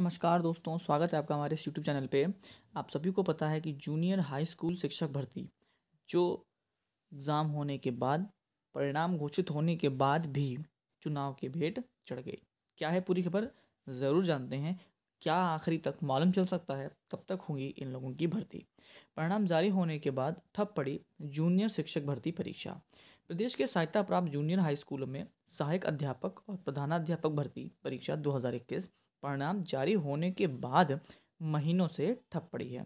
नमस्कार दोस्तों स्वागत है आपका हमारे इस यूट्यूब चैनल पे आप सभी को पता है कि जूनियर हाई स्कूल शिक्षक भर्ती जो एग्ज़ाम होने के बाद परिणाम घोषित होने के बाद भी चुनाव के भेंट चढ़ गई क्या है पूरी खबर ज़रूर जानते हैं क्या आखिरी तक मालूम चल सकता है तब तक होगी इन लोगों की भर्ती परिणाम जारी होने के बाद ठप पड़ी जूनियर शिक्षक भर्ती परीक्षा प्रदेश के सहायता प्राप्त जूनियर हाई स्कूलों में सहायक अध्यापक और प्रधानाध्यापक भर्ती परीक्षा दो परिणाम जारी होने के बाद महीनों से ठप पड़ी है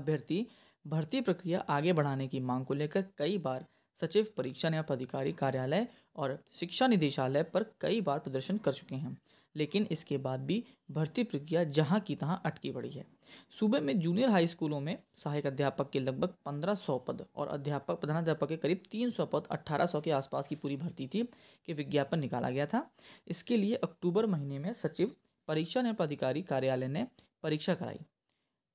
अभ्यर्थी भर्ती प्रक्रिया आगे बढ़ाने की मांग को लेकर कई बार सचिव परीक्षा नियम पदाधिकारी कार्यालय और शिक्षा निदेशालय पर कई बार प्रदर्शन कर चुके हैं लेकिन इसके बाद भी भर्ती प्रक्रिया जहां की तहां अटकी पड़ी है सूबे में जूनियर हाई स्कूलों में सहायक अध्यापक के लगभग 1500 पद और अध्यापक प्रधानाध्यापक के करीब 300 पद 1800 के आसपास की पूरी भर्ती थी के विज्ञापन निकाला गया था इसके लिए अक्टूबर महीने में सचिव परीक्षा नियम प्राधिकारी कार्यालय ने परीक्षा कराई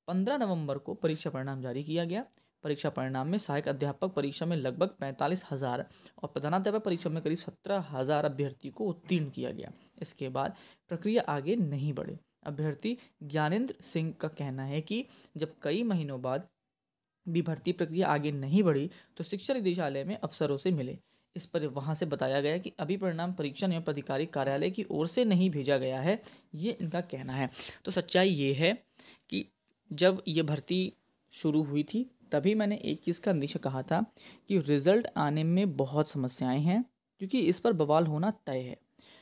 पंद्रह नवंबर को परीक्षा परिणाम जारी किया गया परीक्षा परिणाम में सहायक अध्यापक परीक्षा में लगभग पैंतालीस हज़ार और प्रधानाध्यापक परीक्षा में करीब सत्रह हज़ार अभ्यर्थी को उत्तीर्ण किया गया इसके बाद प्रक्रिया आगे नहीं बढ़े अभ्यर्थी ज्ञानेन्द्र सिंह का कहना है कि जब कई महीनों बाद भी भर्ती प्रक्रिया आगे नहीं बढ़ी तो शिक्षा निदेशालय में अफसरों से मिले इस पर वहाँ से बताया गया कि अभी परिणाम परीक्षण एवं प्राधिकारी कार्यालय की ओर से नहीं भेजा गया है ये इनका कहना है तो सच्चाई ये है कि जब ये भर्ती शुरू हुई थी तभी मैंने एक चीज़ का निश्चय कहा था कि रिज़ल्ट आने में बहुत समस्याएं हैं क्योंकि इस पर बवाल होना तय है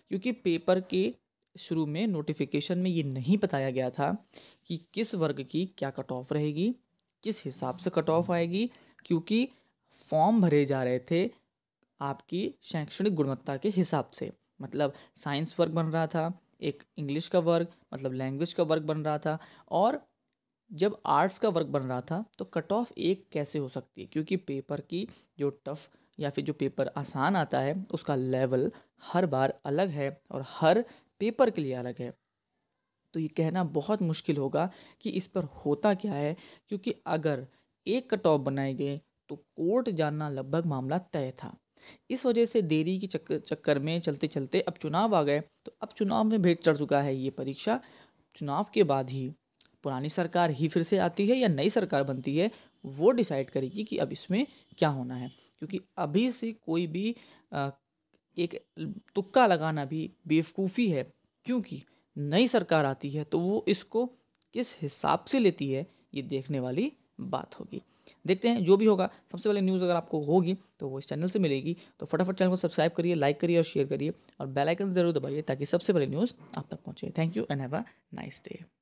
क्योंकि पेपर के शुरू में नोटिफिकेशन में ये नहीं बताया गया था कि किस वर्ग की क्या कट ऑफ रहेगी किस हिसाब से कट ऑफ आएगी क्योंकि फॉर्म भरे जा रहे थे आपकी शैक्षणिक गुणवत्ता के हिसाब से मतलब साइंस वर्ग बन रहा था एक इंग्लिश का वर्ग मतलब लैंग्वेज का वर्ग बन रहा था और जब आर्ट्स का वर्क बन रहा था तो कट ऑफ एक कैसे हो सकती है क्योंकि पेपर की जो टफ या फिर जो पेपर आसान आता है उसका लेवल हर बार अलग है और हर पेपर के लिए अलग है तो ये कहना बहुत मुश्किल होगा कि इस पर होता क्या है क्योंकि अगर एक कट ऑफ बनाए गए तो कोर्ट जानना लगभग मामला तय था इस वजह से देरी के चक्कर चक्कर में चलते चलते अब चुनाव आ गए तो अब चुनाव में भेंट चढ़ चुका है ये परीक्षा चुनाव के बाद ही पुरानी सरकार ही फिर से आती है या नई सरकार बनती है वो डिसाइड करेगी कि अब इसमें क्या होना है क्योंकि अभी से कोई भी एक तुक्का लगाना भी बेवकूफ़ी है क्योंकि नई सरकार आती है तो वो इसको किस हिसाब से लेती है ये देखने वाली बात होगी देखते हैं जो भी होगा सबसे पहले न्यूज़ अगर आपको होगी तो वो इस चैनल से मिलेगी तो फटाफट चैनल को सब्सक्राइब करिए लाइक करिए और शेयर करिए और बेलाइकन ज़रूर दबाइए ताकि सबसे पहले न्यूज़ आप तक पहुँचे thank you and have a nice day